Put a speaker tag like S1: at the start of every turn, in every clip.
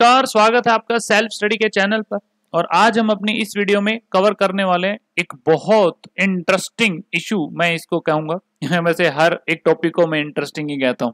S1: नमस्कार स्वागत है आपका सेल्फ स्टडी के चैनल पर और आज हम अपनी इस वीडियो में कवर करने वाले हैं एक बहुत इंटरेस्टिंग इशू मैं इसको कहूंगा वैसे हर एक टॉपिक को मैं इंटरेस्टिंग ही कहता हूं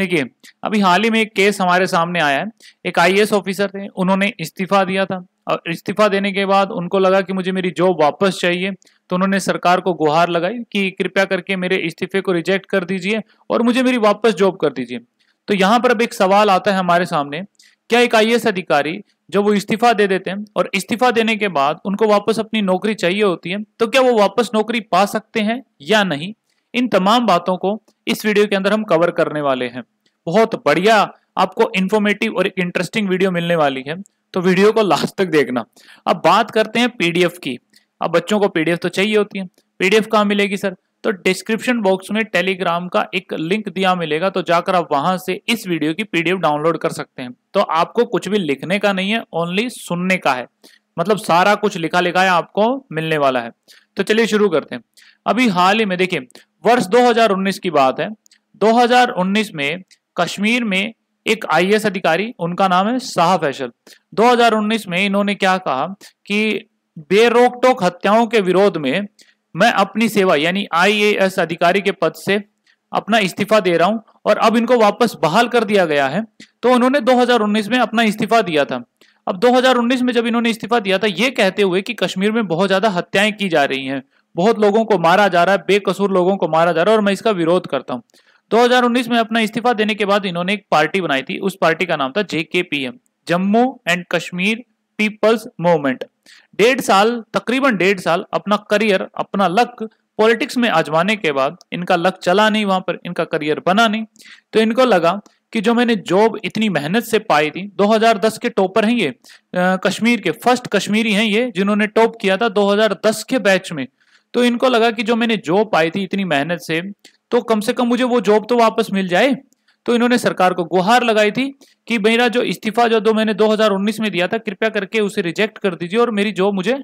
S1: देखिए अभी हाल ही में एक केस हमारे सामने आया है एक आईएएस ऑफिसर थे उन्होंने इस्तीफा दिया था और इस्तीफा देने के बाद उनको लगा कि मुझे मेरी जॉब वापस चाहिए तो उन्होंने सरकार को गुहार लगाई कि कृपया करके मेरे इस्तीफे को रिजेक्ट कर दीजिए और मुझे मेरी वापस जॉब कर दीजिए तो यहाँ पर अब एक सवाल आता है हमारे सामने क्या एक आई अधिकारी जब वो इस्तीफा दे देते हैं और इस्तीफा देने के बाद उनको वापस अपनी नौकरी चाहिए होती है तो क्या वो वापस नौकरी पा सकते हैं या नहीं इन तमाम बातों को इस वीडियो के अंदर हम कवर करने वाले हैं बहुत बढ़िया आपको इन्फॉर्मेटिव और इंटरेस्टिंग वीडियो मिलने वाली है तो वीडियो को लास्ट तक देखना अब बात करते हैं पीडीएफ की अब बच्चों को पीडीएफ तो चाहिए होती है पीडीएफ कहाँ मिलेगी सर तो डिस्क्रिप्शन बॉक्स में टेलीग्राम का एक लिंक दिया मिलेगा तो जाकर आप वहां से इस वीडियो की पीडीएफ डाउनलोड कर सकते हैं तो आपको कुछ भी लिखने का नहीं है ओनली सुनने का है मतलब सारा कुछ लिखा लिखा है आपको मिलने वाला है तो चलिए शुरू करते हैं अभी हाल ही में देखिए वर्ष 2019 की बात है 2019 में कश्मीर में एक आईएएस अधिकारी उनका नाम है शाह फैसल 2019 में इन्होंने क्या कहा कि बेरोकटोक हत्याओं के विरोध में मैं अपनी सेवा यानी आईएएस अधिकारी के पद से अपना इस्तीफा दे रहा हूं और अब इनको वापस बहाल कर दिया गया है तो उन्होंने 2019 में अपना इस्तीफा दिया था अब 2019 में जब इन्होंने इस्तीफा दिया था ये कहते हुए कि कश्मीर में बहुत ज्यादा हत्याएं की जा रही हैं बहुत लोगों को मारा जा रहा है बेकसूर लोगों को मारा जा रहा है और मैं इसका विरोध करता हूँ दो में अपना इस्तीफा देने के बाद इन्होंने एक पार्टी बनाई थी उस पार्टी का नाम था JK Jammu and Kashmir people's movement डेढ़ साल तकरीबन डेढ़ साल अपना करियर अपना लक पॉलिटिक्स में आजमाने के बाद इनका लक चला नहीं वहां पर इनका करियर बना नहीं तो इनको लगा कि जो मैंने जॉब इतनी मेहनत से पाई थी 2010 के टॉपर हैं ये आ, कश्मीर के फर्स्ट कश्मीरी हैं ये जिन्होंने टॉप किया था 2010 के बैच में तो इनको लगा कि जो मैंने जॉब पाई थी इतनी मेहनत से तो कम से कम मुझे वो जॉब तो वापस मिल जाए तो इन्होंने सरकार को गुहार लगाई थी कि मेरा जो इस्तीफा जो दो मैंने 2019 में दिया था कृपया करके उसे रिजेक्ट कर दीजिए और मेरी जॉब मुझे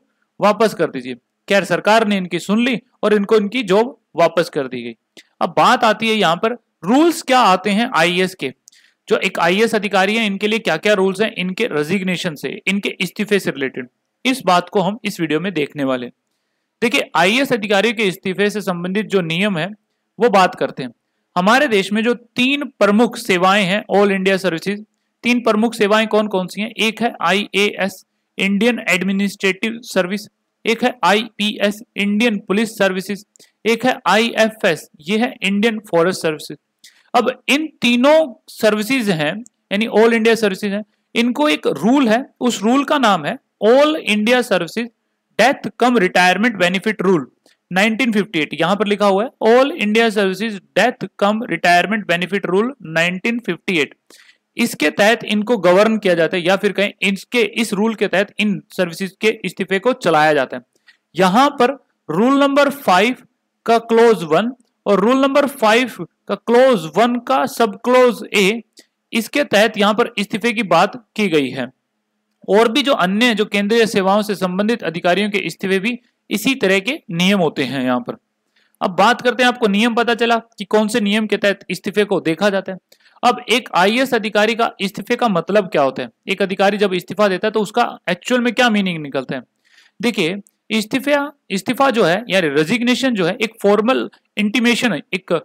S1: वापस कर दीजिए खैर सरकार ने इनकी सुन ली और इनको इनकी जॉब वापस कर दी गई अब बात आती है यहाँ पर रूल्स क्या आते हैं आई के जो एक आई अधिकारी है इनके लिए क्या क्या रूल्स है इनके रेजिग्नेशन से इनके इस्तीफे से रिलेटेड इस बात को हम इस वीडियो में देखने वाले देखिए आईएएस अधिकारी के इस्तीफे से संबंधित जो नियम है वो बात करते हैं हमारे देश में जो तीन प्रमुख सेवाएं हैं ऑल इंडिया सर्विसेज तीन प्रमुख सेवाएं कौन कौन सी हैं एक है आईएएस इंडियन एडमिनिस्ट्रेटिव सर्विस एक है आईपीएस इंडियन पुलिस सर्विसेज एक है आईएफएस ये है इंडियन फॉरेस्ट सर्विसेज अब इन तीनों सर्विसेज हैं यानी ऑल इंडिया सर्विसेज हैं इनको एक रूल है उस रूल का नाम है all India services death cum retirement benefit rule 1958 यहां पर लिखा हुआ है all India services death cum retirement benefit rule 1958 इसके तहत इनको गवर्न किया जाता है या फिर कहें इसके इस रूल के तहत इन सर्विसेज के इस्तीफे को चलाया जाता है यहां पर रूल नंबर फाइव का क्लोज वन और रूल नंबर फाइव का क्लोज वन का सब क्लोज ए इसके तहत यहां पर इस्तीफे की बात की गई है और भी जो अन्य जो केंद्रीय सेवाओं से संबंधित अधिकारियों के इस्तीफे भी इसी तरह के नियम होते हैं यहाँ पर अब बात करते हैं आपको नियम पता चला कि कौन से नियम के तहत इस्तीफे को देखा जाता है अब एक आईएएस अधिकारी का इस्तीफे का मतलब क्या होता है एक अधिकारी जब इस्तीफा देता है तो उसका एक्चुअल में क्या मीनिंग निकलता है देखिए इस्तीफा इस्तीफा जो है यानी रेजिग्नेशन जो है एक फॉर्मल इंटीमेशन है एक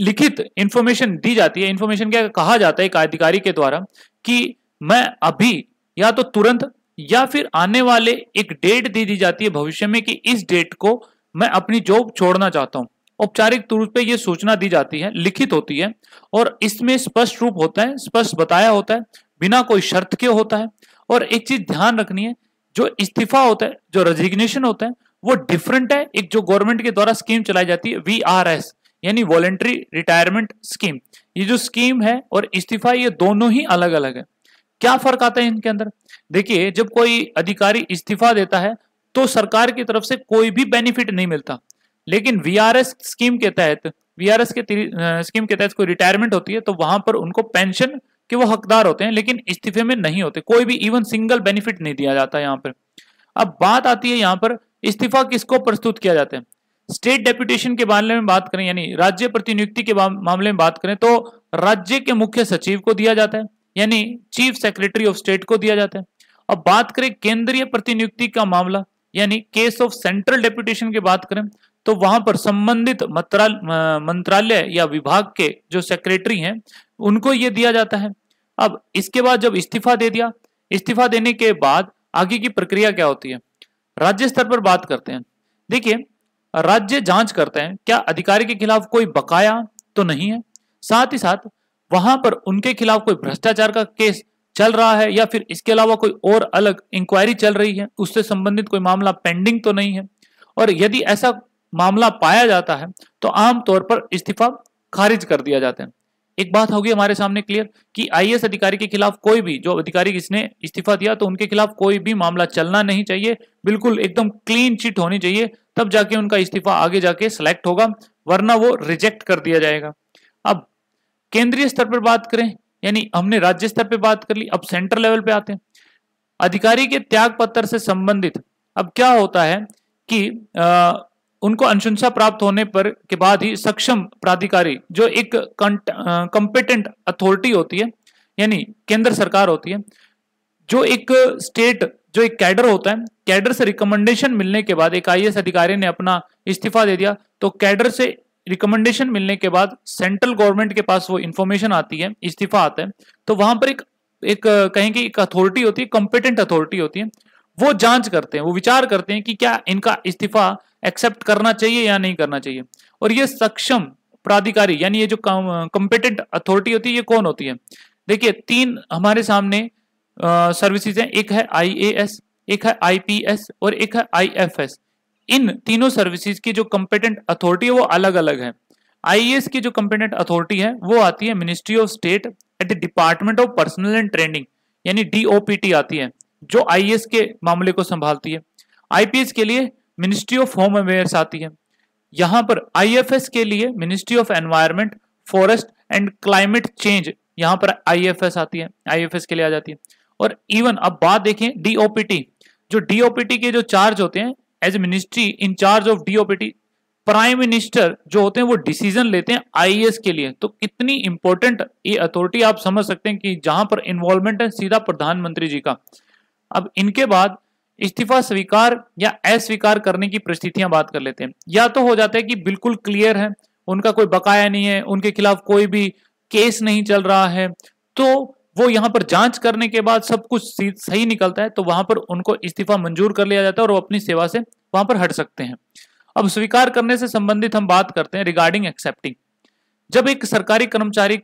S1: लिखित इंफॉर्मेशन दी जाती है इंफॉर्मेशन क्या कहा जाता है एक अधिकारी के द्वारा कि मैं अभी या तो तुरंत या फिर आने वाले एक डेट दे दी जाती है भविष्य में कि इस डेट को मैं अपनी जॉब छोड़ना चाहता हूं औपचारिक तौर पे यह सूचना दी जाती है लिखित होती है और इसमें स्पष्ट रूप होता है स्पष्ट बताया होता है बिना कोई शर्त के होता है और एक चीज ध्यान रखनी है जो इस्तीफा होता है जो रेजिग्नेशन होता है वो डिफरेंट है एक जो गवर्नमेंट के द्वारा स्कीम चलाई जाती है वी आर एस यानी वॉलेंट्री रिटायरमेंट स्कीम ये जो स्कीम है और इस्तीफा ये दोनों ही अलग अलग है क्या फर्क आता है इनके अंदर देखिए जब कोई अधिकारी इस्तीफा देता है तो सरकार की तरफ से कोई भी बेनिफिट नहीं मिलता लेकिन वीआरएस स्कीम के तहत वीआरएस के स्कीम के तहत कोई रिटायरमेंट होती है तो वहां पर उनको पेंशन के वो हकदार होते हैं लेकिन इस्तीफे में नहीं होते कोई भी इवन सिंगल बेनिफिट नहीं दिया जाता यहाँ पर अब बात आती है यहाँ पर इस्तीफा किसको प्रस्तुत किया जाता है स्टेट डेप्यूटेशन के मामले में बात करें यानी राज्य प्रतिनियुक्ति के मामले में बात करें तो राज्य के मुख्य सचिव को दिया जाता है यानी चीफ सेक्रेटरी ऑफ स्टेट को दिया जाता है अब बात करें केंद्रीय प्रतिनियुक्ति का मामला यानी केस ऑफ सेंट्रल डेप्यूटेशन की बात करें तो वहां पर संबंधित मंत्रालय या विभाग के जो सेक्रेटरी हैं उनको ये दिया जाता है अब इसके बाद जब इस्तीफा दे दिया इस्तीफा देने के बाद आगे की प्रक्रिया क्या होती है राज्य स्तर पर बात करते हैं देखिए राज्य जांच करते हैं क्या अधिकारी के खिलाफ कोई बकाया तो नहीं है साथ ही साथ वहां पर उनके खिलाफ कोई भ्रष्टाचार का केस चल रहा है या फिर इसके अलावा कोई और अलग इंक्वायरी चल रही है उससे संबंधित कोई मामला पेंडिंग तो नहीं है और यदि ऐसा मामला पाया जाता है तो आमतौर पर इस्तीफा खारिज कर दिया जाता है एक बात होगी हमारे सामने क्लियर कि आईएएस अधिकारी के खिलाफ कोई भी जो अधिकारी किसने इस्तीफा दिया तो उनके खिलाफ कोई भी मामला चलना नहीं चाहिए बिल्कुल एकदम क्लीन चिट होनी चाहिए तब जाके उनका इस्तीफा आगे जाके सिलेक्ट होगा वरना वो रिजेक्ट कर दिया जाएगा अब केंद्रीय स्तर पर बात करें यानी हमने राज्य स्तर पर बात कर ली अब सेंट्रल लेवल पे आते हैं अधिकारी के त्याग पत्र से संबंधित अब क्या होता है कि आ, उनको अनुशंसा प्राप्त होने पर के बाद ही सक्षम प्राधिकारी जो एक कंपिटेंट अथॉरिटी होती है यानी केंद्र सरकार होती है जो एक स्टेट जो एक कैडर होता है कैडर से रिकमेंडेशन मिलने के बाद एक आई अधिकारी ने अपना इस्तीफा दे दिया तो कैडर से रिकमेंडेशन मिलने के बाद सेंट्रल गवर्नमेंट के पास वो इन्फॉर्मेशन आती है इस्तीफा आता है तो वहां पर एक एक कहें कि एक अथॉरिटी होती है कॉम्पिटेंट अथॉरिटी होती है वो जांच करते हैं वो विचार करते हैं कि क्या इनका इस्तीफा एक्सेप्ट करना चाहिए या नहीं करना चाहिए और ये सक्षम प्राधिकारी यानी ये जो कॉम्पिटेंट अथॉरिटी होती है ये कौन होती है देखिए तीन हमारे सामने सर्विसेज हैं एक है आईएएस एक है आईपीएस और एक है आईएफएस इन तीनों सर्विसेज की जो कंपेटेंट अथॉरिटी है वो अलग अलग है आईएएस e की जो कंपेटेंट अथॉरिटी है वो आती है ministry of state at the department of personnel and training यानी डीओपीटी आती है जो आईएएस e के मामले को संभालती है आईपीएस के लिए मिनिस्ट्री ऑफ होम अफेयर्स आती है यहां पर आईएफएस के लिए ministry of environment forest and climate change यहां पर आईएफएस आती है आईएफएस के लिए आ जाती है और इवन अब बात देखें डीओपीटी जो डीओपीटी के जो चार्ज होते हैं as a ministry incharge of DOPT prime minister जो होते हैं वो डिसीजन लेते हैं आईएएस के लिए तो कितनी इंपॉर्टेंट ये अथॉरिटी आप समझ सकते हैं कि जहां पर इन्वॉल्वमेंट है सीधा प्रधानमंत्री जी का अब इनके बाद इस्तीफा स्वीकार या अस्वीकार करने की परिस्थितियां बात कर लेते हैं या तो हो जाता है कि बिल्कुल क्लियर है उनका कोई बकाया नहीं है उनके खिलाफ कोई भी केस नहीं चल रहा है तो वो यहां पर जांच करने के बाद सब कुछ सही निकलता है तो वहां पर उनको इस्तीफा मंजूर कर लिया जाता है और वो अपनी सेवा से वहां पर हट सकते हैं अब स्वीकार करने से संबंधित हम बात करते हैं रिगार्डिंग एक्सेप्टिंग जब एक सरकारी कर्मचारी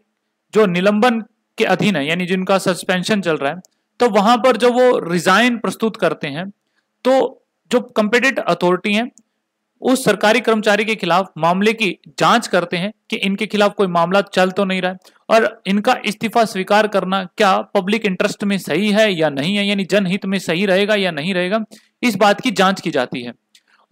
S1: जो निलंबन के अधीन है यानी जिनका सस्पेंशन चल रहा है तो वहां पर जब वो रिजाइन प्रस्तुत करते हैं तो जो कंपेटेंट अथॉरिटी है उस सरकारी कर्मचारी के खिलाफ मामले की जांच करते हैं कि इनके खिलाफ कोई मामला चल तो नहीं रहा है और इनका इस्तीफा स्वीकार करना क्या पब्लिक इंटरेस्ट में सही है या नहीं है यानी जनहित में सही रहेगा या नहीं रहेगा इस बात की जांच की जाती है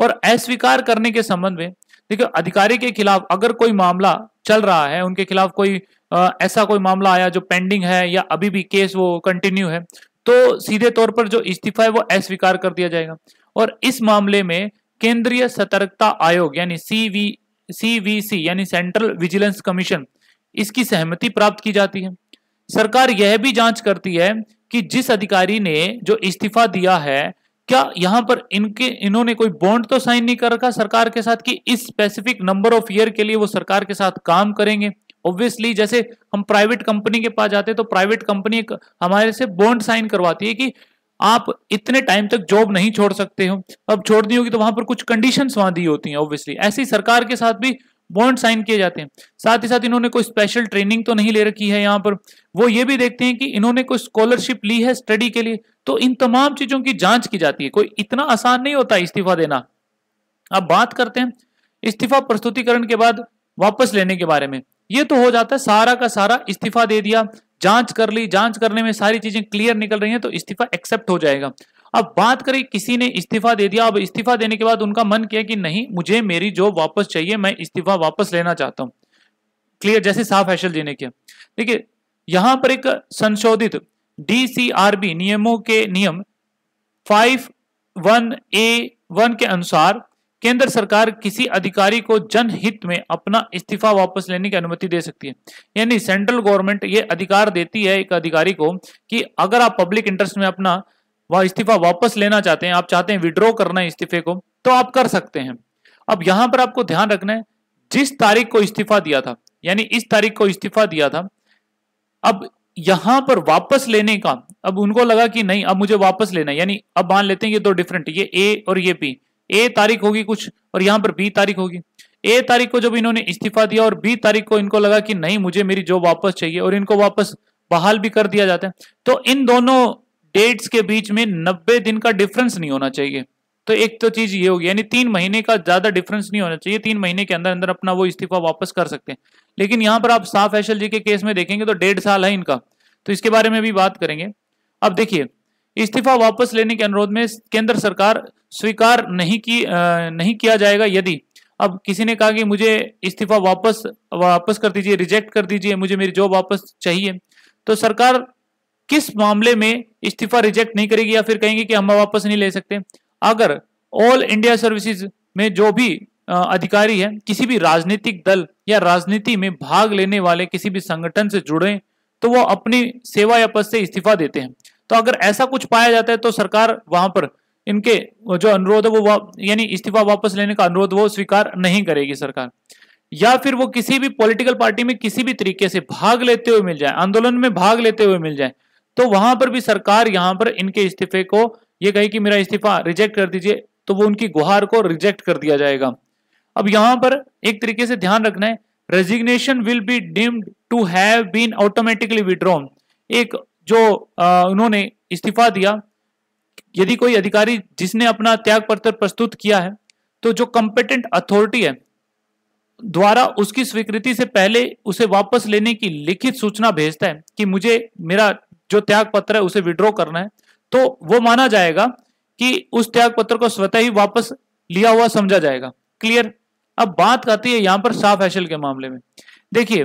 S1: और अस्वीकार करने के संबंध में देखिए अधिकारी के खिलाफ अगर कोई मामला चल रहा है उनके खिलाफ कोई आ, ऐसा कोई मामला आया जो पेंडिंग है या अभी भी केस वो कंटिन्यू है तो सीधे तौर पर जो इस्तीफा है वो अस्वीकार कर दिया जाएगा और इस मामले में केंद्रीय सतर्कता आयोग यानी सी वी सी वी सी यानी सेंट्रल विजिलेंस कमीशन इसकी सहमति प्राप्त की जाती है सरकार यह भी जांच करती है कि जिस अधिकारी ने जो इस्तीफा दिया है क्या यहां पर इनके इन्होंने कोई बॉन्ड तो साइन नहीं कर रखा सरकार के साथ कि इस स्पेसिफिक नंबर ऑफ ईयर के लिए वो सरकार के साथ काम करेंगे ऑब्वियसली जैसे हम प्राइवेट कंपनी के पास जाते हैं तो प्राइवेट कंपनी हमारे से बॉन्ड साइन करवाती है कि आप इतने टाइम तक जॉब नहीं छोड़ सकते हो अब छोड़ दी होगी तो वहां पर कुछ कंडीशन वहां दी होती हैं ऑब्वियसली ऐसी सरकार के साथ भी बॉन्ड साइन किए जाते हैं साथ ही साथ इन्होंने कोई स्पेशल ट्रेनिंग तो नहीं ले रखी है यहाँ पर वो ये भी देखते हैं कि इन्होंने कोई स्कॉलरशिप ली है स्टडी के लिए तो इन तमाम चीजों की जांच की जाती है कोई इतना आसान नहीं होता इस्तीफा देना अब बात करते हैं इस्तीफा प्रस्तुतिकरण के बाद वापस लेने के बारे में ये तो हो जाता है सारा का सारा इस्तीफा दे दिया जांच कर ली जांच करने में सारी चीजें क्लियर निकल रही हैं तो इस्तीफा एक्सेप्ट हो जाएगा अब बात करें किसी ने इस्तीफा दे दिया अब इस्तीफा देने के बाद उनका मन किया कि नहीं मुझे मेरी जॉब वापस चाहिए मैं इस्तीफा वापस लेना चाहता हूँ क्लियर जैसे साफ हैशल जी ने किया देखिए यहां पर एक संशोधित डीसीआरबी नियमों के नियम फाइव वन ए वन के अनुसार केंद्र सरकार किसी अधिकारी को जनहित में अपना इस्तीफा वापस लेने की अनुमति दे सकती है यानी सेंट्रल गवर्नमेंट ये अधिकार देती है एक अधिकारी को कि अगर आप पब्लिक इंटरेस्ट में अपना वह इस्तीफा वापस लेना चाहते हैं आप चाहते हैं विड्रॉ करना है इस्तीफे को तो आप कर सकते हैं अब यहां पर आपको ध्यान रखना है जिस तारीख को इस्तीफा दिया था यानी इस तारीख को इस्तीफा दिया था अब यहां पर वापस लेने का अब उनको लगा कि नहीं अब मुझे वापस लेना है यानी अब मान लेते हैं ये दो डिफरेंट ये ए और ये बी ए तारीख होगी कुछ और यहां पर बी तारीख होगी ए तारीख को जब इन्होंने इस्तीफा दिया और बी तारीख को इनको लगा कि नहीं मुझे मेरी जॉब वापस चाहिए और इनको वापस बहाल भी कर दिया जाता है तो इन दोनों डेट्स के बीच में नब्बे दिन का डिफरेंस नहीं होना चाहिए तो एक तो चीज ये होगी यानी तीन महीने का ज्यादा डिफरेंस नहीं होना चाहिए तीन महीने के अंदर अंदर अपना वो इस्तीफा वापस कर सकते हैं लेकिन यहाँ पर आप साफ एशल जी के केस में देखेंगे तो डेढ़ साल है इनका तो इसके बारे में भी बात करेंगे अब देखिए इस्तीफा वापस लेने के अनुरोध में केंद्र सरकार स्वीकार नहीं की आ, नहीं किया जाएगा यदि अब किसी ने कहा कि मुझे इस्तीफा वापस वापस कर दीजिए रिजेक्ट कर दीजिए मुझे मेरी जॉब वापस चाहिए तो सरकार किस मामले में इस्तीफा रिजेक्ट नहीं करेगी या फिर कहेंगे कि हम वापस नहीं ले सकते अगर ऑल इंडिया सर्विसेज में जो भी अधिकारी है किसी भी राजनीतिक दल या राजनीति में भाग लेने वाले किसी भी संगठन से जुड़े तो वो अपनी सेवा या पद से इस्तीफा देते हैं तो अगर ऐसा कुछ पाया जाता है तो सरकार वहां पर इनके जो अनुरोध है वो यानी इस्तीफा वापस लेने का अनुरोध वो स्वीकार नहीं करेगी सरकार या फिर वो किसी भी पॉलिटिकल पार्टी में किसी भी तरीके से भाग लेते हुए मिल जाए आंदोलन में भाग लेते हुए मिल जाए तो वहां पर भी सरकार यहां पर इनके इस्तीफे को ये कही कि मेरा इस्तीफा रिजेक्ट कर दीजिए तो वो उनकी गुहार को रिजेक्ट कर दिया जाएगा अब यहां पर एक तरीके से ध्यान रखना है resignation will be deemed to have been automatically withdrawn एक जो आ, उन्होंने इस्तीफा दिया यदि कोई अधिकारी जिसने अपना त्याग पत्र प्रस्तुत किया है तो जो कंपेटेंट अथॉरिटी है द्वारा उसकी स्वीकृति से पहले उसे वापस लेने की लिखित सूचना भेजता है कि मुझे मेरा जो त्याग पत्र है उसे विड्रॉ करना है तो वो माना जाएगा कि उस त्याग पत्र को स्वतः ही वापस लिया हुआ समझा जाएगा क्लियर अब बात आती है यहां पर साफ हैशल के मामले में देखिए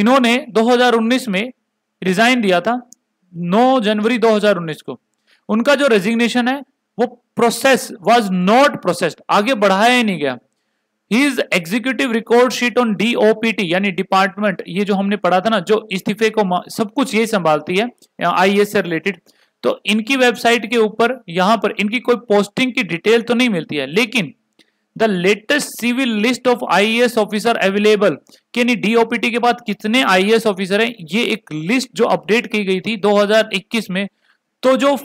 S1: इन्होंने 2019 में रिजाइन दिया था 9 जनवरी 2019 को उनका जो रेजिग्नेशन है वो प्रोसेस वाज नॉट प्रोसेस्ड आगे बढ़ाया ही नहीं गया his executive record sheet on DOPT यानी डिपार्टमेंट ये जो हमने पढ़ा था ना जो इस्तीफे को सब कुछ ये संभालती है आई e से रिलेटेड तो इनकी वेबसाइट के ऊपर यहां पर इनकी कोई पोस्टिंग की डिटेल तो नहीं मिलती है लेकिन the latest civil list of S officer available यानी डीओपीटी के बाद कितने एस ऑफिसर e हैं ये एक लिस्ट जो अपडेट की गई थी 2021 में तो जो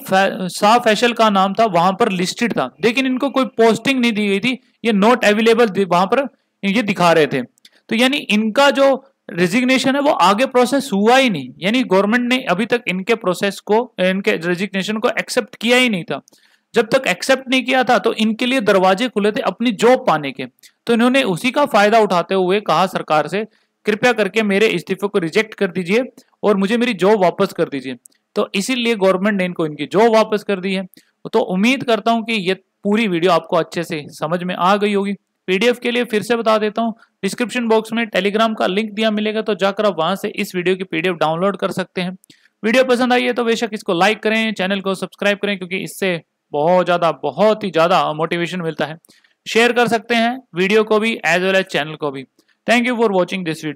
S1: शाह फैशल का नाम था वहां पर लिस्टेड था लेकिन इनको कोई पोस्टिंग नहीं दी गई थी ये नॉट अवेलेबल वहां पर ये दिखा रहे थे तो यानी इनका जो रेजिग्नेशन है वो आगे प्रोसेस हुआ ही नहीं यानी गवर्नमेंट ने अभी तक इनके प्रोसेस को इनके रेजिग्नेशन को एक्सेप्ट किया ही नहीं था जब तक एक्सेप्ट नहीं किया था तो इनके लिए दरवाजे खुले थे अपनी जॉब पाने के तो इन्होंने उसी का फायदा उठाते हुए कहा सरकार से कृपया करके मेरे इस्तीफे को रिजेक्ट कर दीजिए और मुझे मेरी जॉब वापस कर दीजिए तो इसीलिए गवर्नमेंट ने इनको इनकी जॉब वापस कर दी है तो उम्मीद करता हूं कि ये पूरी वीडियो आपको अच्छे से समझ में आ गई होगी पीडीएफ के लिए फिर से बता देता हूं डिस्क्रिप्शन बॉक्स में टेलीग्राम का लिंक दिया मिलेगा तो जाकर आप वहां से इस वीडियो की पीडीएफ डाउनलोड कर सकते हैं वीडियो पसंद आई है तो बेशक इसको लाइक करें चैनल को सब्सक्राइब करें क्योंकि इससे बहुत ज़्यादा बहुत ही ज़्यादा मोटिवेशन मिलता है शेयर कर सकते हैं वीडियो को भी एज वेल एज चैनल को भी thank you for watching this video